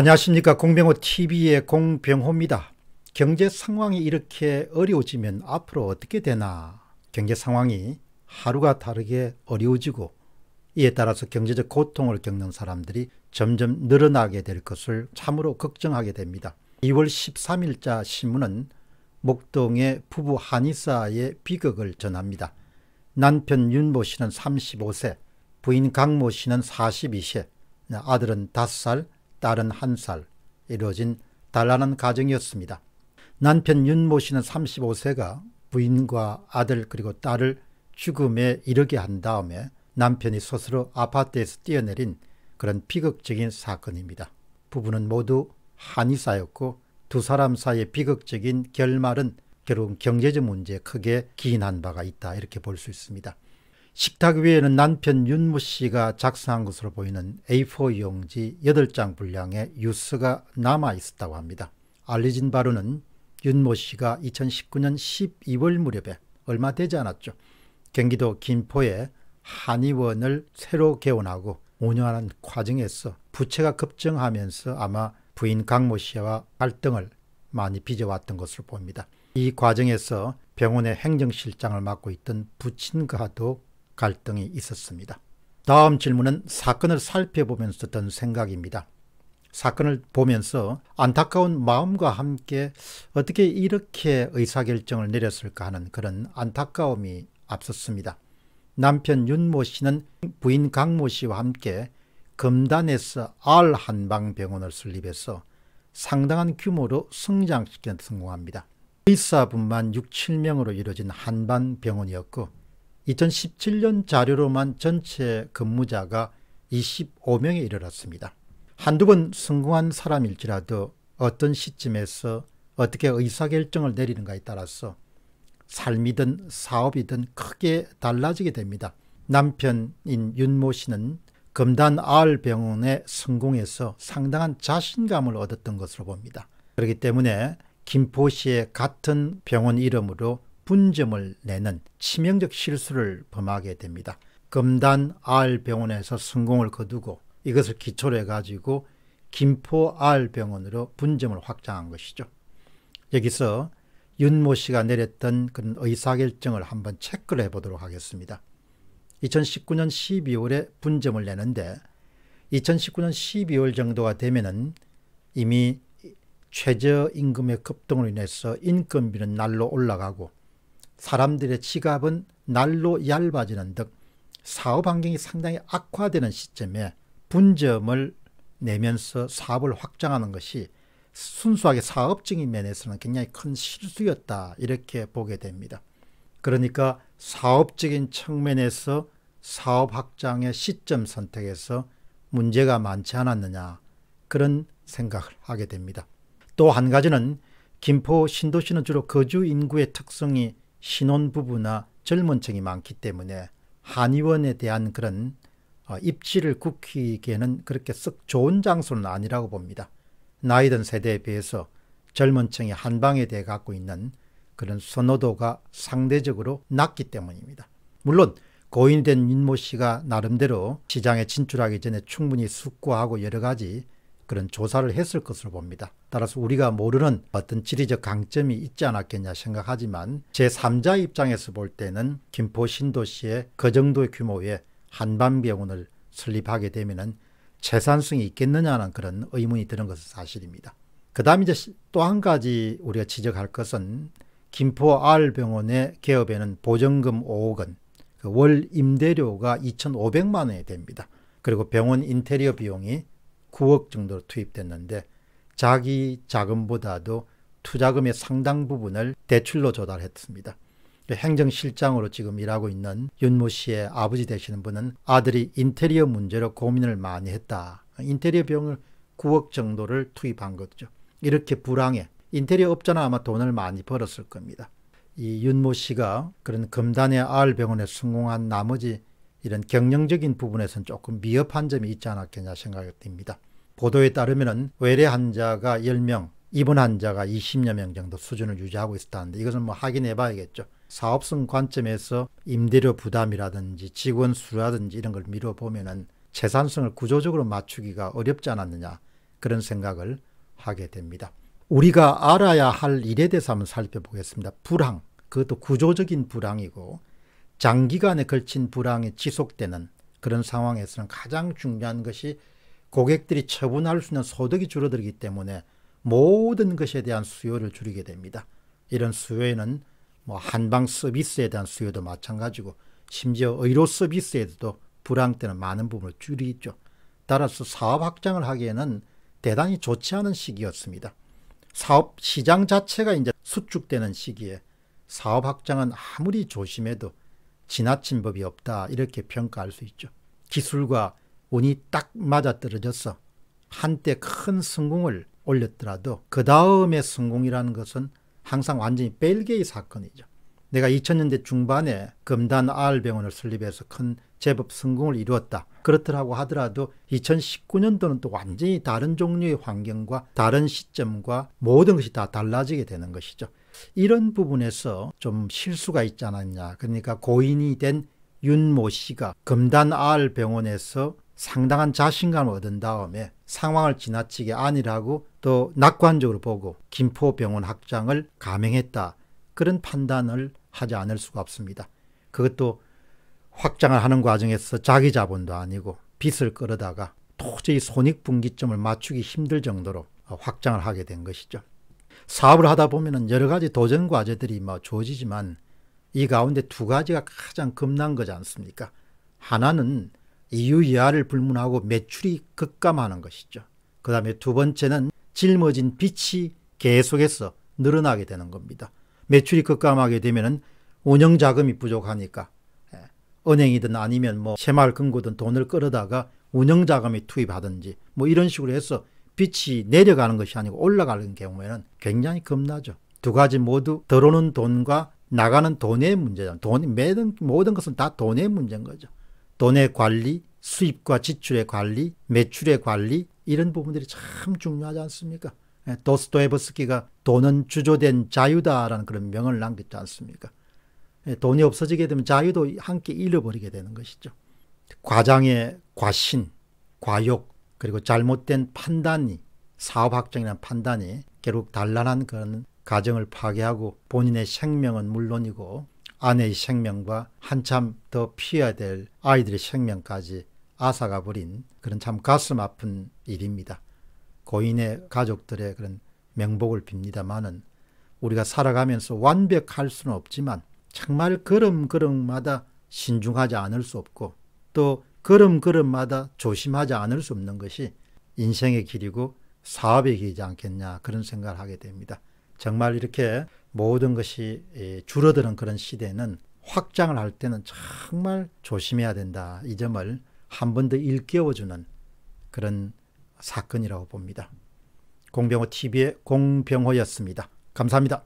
안녕하십니까 공병호TV의 공병호입니다. 경제 상황이 이렇게 어려워지면 앞으로 어떻게 되나 경제 상황이 하루가 다르게 어려워지고 이에 따라서 경제적 고통을 겪는 사람들이 점점 늘어나게 될 것을 참으로 걱정하게 됩니다. 2월 13일자 신문은 목동의 부부 한의사의 비극을 전합니다. 남편 윤모 씨는 35세, 부인 강모 씨는 42세, 아들은 5살, 딸은 한 살, 이루어진 달란한 가정이었습니다. 남편 윤모 씨는 35세가 부인과 아들 그리고 딸을 죽음에 이르게 한 다음에 남편이 스스로 아파트에서 뛰어내린 그런 비극적인 사건입니다. 부부는 모두 한의사였고 두 사람 사이의 비극적인 결말은 결국 경제적 문제에 크게 기인한 바가 있다 이렇게 볼 수 있습니다. 식탁 위에는 남편 윤모 씨가 작성한 것으로 보이는 A4 용지 8장 분량의 뉴스가 남아 있었다고 합니다. 알려진 바로는 윤모 씨가 2019년 12월 무렵에 얼마 되지 않았죠. 경기도 김포에 한의원을 새로 개원하고 운영하는 과정에서 부채가 급증하면서 아마 부인 강모 씨와 갈등을 많이 빚어왔던 것으로 보입니다. 이 과정에서 병원의 행정실장을 맡고 있던 부친과도 갈등이 있었습니다. 다음 질문은 사건을 살펴보면서 든 생각입니다. 사건을 보면서 안타까운 마음과 함께 어떻게 이렇게 의사결정을 내렸을까 하는 그런 안타까움이 앞섰습니다. 남편 윤모 씨는 부인 강모 씨와 함께 금단에서 R 한방병원을 설립해서 상당한 규모로 성장시키 성공합니다. 의사분만 6, 7명으로 이루어진 한방병원이었고 2017년 자료로만 전체 근무자가 25명에 이르렀습니다. 한두 번 성공한 사람일지라도 어떤 시점에서 어떻게 의사결정을 내리는가에 따라서 삶이든 사업이든 크게 달라지게 됩니다. 남편인 윤모 씨는 금단 아을병원의 성공에서 상당한 자신감을 얻었던 것으로 봅니다. 그렇기 때문에 김포시의 같은 병원 이름으로 분점을 내는 치명적 실수를 범하게 됩니다. 금단 R 병원에서 성공을 거두고 이것을 기초로 해가지고 김포 R 병원으로 분점을 확장한 것이죠. 여기서 윤모 씨가 내렸던 그런 의사결정을 한번 체크를 해보도록 하겠습니다. 2019년 12월에 분점을 내는데 2019년 12월 정도가 되면은 이미 최저임금의 급등으로 인해서 인건비는 날로 올라가고 사람들의 지갑은 날로 얇아지는 등 사업 환경이 상당히 악화되는 시점에 분점을 내면서 사업을 확장하는 것이 순수하게 사업적인 면에서는 굉장히 큰 실수였다 이렇게 보게 됩니다. 그러니까 사업적인 측면에서 사업 확장의 시점 선택에서 문제가 많지 않았느냐 그런 생각을 하게 됩니다. 또 한 가지는 김포 신도시는 주로 거주 인구의 특성이 신혼부부나 젊은 층이 많기 때문에 한의원에 대한 그런 어, 입지를 굽히기에는 그렇게 썩 좋은 장소는 아니라고 봅니다. 나이든 세대에 비해서 젊은 층이 한방에 대해 갖고 있는 그런 선호도가 상대적으로 낮기 때문입니다. 물론 고인된 민모 씨가 나름대로 시장에 진출하기 전에 충분히 숙고하고 여러 가지 그런 조사를 했을 것으로 봅니다. 따라서 우리가 모르는 어떤 지리적 강점이 있지 않았겠냐 생각하지만 제3자 입장에서 볼 때는 김포 신도시에 그 정도의 규모의 한반병원을 설립하게 되면은 재산성이 있겠느냐는 그런 의문이 드는 것은 사실입니다. 그 다음 이제 또 한 가지 우리가 지적할 것은 김포 R병원의 개업에는 보증금 5억 원, 그 월 임대료가 2,500만 원이 됩니다. 그리고 병원 인테리어 비용이 9억 정도 투입됐는데 자기 자금보다도 투자금의 상당 부분을 대출로 조달했습니다. 그 행정실장으로 지금 일하고 있는 윤모 씨의 아버지 되시는 분은 아들이 인테리어 문제로 고민을 많이 했다. 인테리어 비용을 9억 정도를 투입한 거죠. 이렇게 불황에 인테리어 업자는 아마 돈을 많이 벌었을 겁니다. 이 윤모 씨가 그런 금단의 아 병원에 성공한 나머지 이런 경영적인 부분에선 조금 미흡한 점이 있지 않았겠냐 생각이 듭니다. 보도에 따르면 외래 환자가 10명, 입원 환자가 20여 명 정도 수준을 유지하고 있었다는데 이것은 뭐 확인해 봐야겠죠. 사업성 관점에서 임대료 부담이라든지 직원 수라든지 이런 걸미뤄보면 재산성을 구조적으로 맞추기가 어렵지 않았느냐 그런 생각을 하게 됩니다. 우리가 알아야 할 일에 대해서 한번 살펴보겠습니다. 불황, 그것도 구조적인 불황이고 장기간에 걸친 불황이 지속되는 그런 상황에서는 가장 중요한 것이 고객들이 처분할 수 있는 소득이 줄어들기 때문에 모든 것에 대한 수요를 줄이게 됩니다. 이런 수요에는 뭐 한방 서비스에 대한 수요도 마찬가지고 심지어 의료 서비스에도 불황 때는 많은 부분을 줄이죠. 따라서 사업 확장을 하기에는 대단히 좋지 않은 시기였습니다. 사업 시장 자체가 이제 수축되는 시기에 사업 확장은 아무리 조심해도 지나친 법이 없다 이렇게 평가할 수 있죠. 기술과 운이 딱 맞아떨어져서 한때 큰 성공을 올렸더라도 그 다음의 성공이라는 것은 항상 완전히 벨개의 사건이죠. 내가 2000년대 중반에 금단 아을병원을 설립해서 큰 제법 성공을 이루었다. 그렇더라고 하더라도 2019년도는 또 완전히 다른 종류의 환경과 다른 시점과 모든 것이 다 달라지게 되는 것이죠. 이런 부분에서 좀 실수가 있지 않았냐. 그러니까 고인이 된 윤 모 씨가 금단 아 병원에서 상당한 자신감을 얻은 다음에 상황을 지나치게 안일하고 또 낙관적으로 보고 김포병원 확장을 감행했다. 그런 판단을 하지 않을 수가 없습니다. 그것도 확장을 하는 과정에서 자기 자본도 아니고 빚을 끌어다가 도저히 손익분기점을 맞추기 힘들 정도로 확장을 하게 된 것이죠. 사업을 하다 보면 여러 가지 도전 과제들이 뭐 주어지지만 이 가운데 두 가지가 가장 겁난 거지 않습니까? 하나는 이유 이하를 불문하고 매출이 급감하는 것이죠. 그 다음에 두 번째는 짊어진 빛이 계속해서 늘어나게 되는 겁니다. 매출이 급감하게 되면 운영 자금이 부족하니까 예, 은행이든 아니면 뭐 새마을 금고든 돈을 끌어다가 운영 자금이 투입하든지 뭐 이런 식으로 해서 빛이 내려가는 것이 아니고 올라가는 경우에는 굉장히 겁나죠. 두 가지 모두 들어오는 돈과 나가는 돈의 문제잖 돈이 매든 모든 것은 다 돈의 문제인 거죠. 돈의 관리, 수입과 지출의 관리, 매출의 관리 이런 부분들이 참 중요하지 않습니까? 예, 도스토에버스키가 돈은 주조된 자유다라는 그런 명을 남겼지 않습니까? 예, 돈이 없어지게 되면 자유도 함께 잃어버리게 되는 것이죠. 과장의 과신, 과욕, 그리고 잘못된 판단이 사업 확정이라는 판단이 결국 단란한 그런 가정을 파괴하고 본인의 생명은 물론이고 아내의 생명과 한참 더 피해야 될 아이들의 생명까지 아사가 버린 그런 참 가슴 아픈 일입니다. 고인의 가족들의 그런 명복을 빕니다마는 우리가 살아가면서 완벽할 수는 없지만 정말 걸음걸음마다 신중하지 않을 수 없고 또 걸음걸음마다 조심하지 않을 수 없는 것이 인생의 길이고 사업의 길이지 않겠냐 그런 생각을 하게 됩니다. 정말 이렇게 모든 것이 예, 줄어드는 그런 시대는 확장을 할 때는 정말 조심해야 된다. 이 점을 한 번 더 일깨워주는 그런 사건이라고 봅니다. 공병호 TV의 공병호였습니다. 감사합니다.